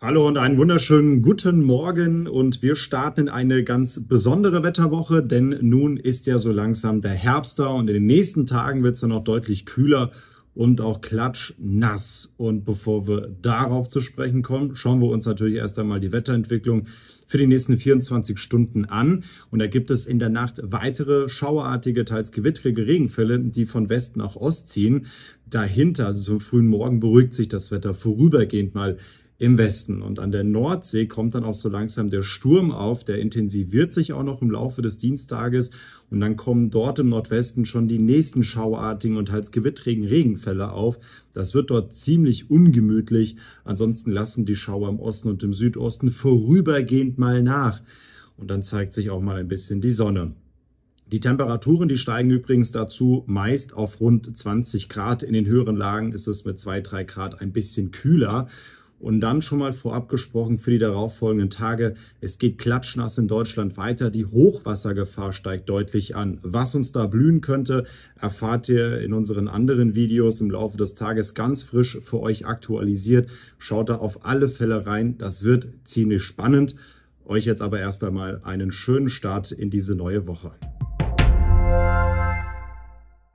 Hallo und einen wunderschönen guten Morgen und wir starten in eine ganz besondere Wetterwoche, denn nun ist ja so langsam der Herbst da und in den nächsten Tagen wird es dann auch deutlich kühler und auch klatschnass. Und bevor wir darauf zu sprechen kommen, schauen wir uns natürlich erst einmal die Wetterentwicklung für die nächsten 24 Stunden an. Und da gibt es in der Nacht weitere schauerartige, teils gewittrige Regenfälle, die von Westen nach Ost ziehen. Dahinter, also zum frühen Morgen, beruhigt sich das Wetter vorübergehend mal im Westen. Und an der Nordsee kommt dann auch so langsam der Sturm auf, der intensiviert sich auch noch im Laufe des Dienstages. Und dann kommen dort im Nordwesten schon die nächsten schauartigen und teils gewittrigen Regenfälle auf. Das wird dort ziemlich ungemütlich. Ansonsten lassen die Schauer im Osten und im Südosten vorübergehend mal nach. Und dann zeigt sich auch mal ein bisschen die Sonne. Die Temperaturen, die steigen übrigens dazu meist auf rund 20 Grad. In den höheren Lagen ist es mit zwei, drei Grad ein bisschen kühler. Und dann schon mal vorab gesprochen für die darauffolgenden Tage. Es geht klatschnass in Deutschland weiter. Die Hochwassergefahr steigt deutlich an. Was uns da blühen könnte, erfahrt ihr in unseren anderen Videos im Laufe des Tages ganz frisch für euch aktualisiert. Schaut da auf alle Fälle rein. Das wird ziemlich spannend. Euch jetzt aber erst einmal einen schönen Start in diese neue Woche.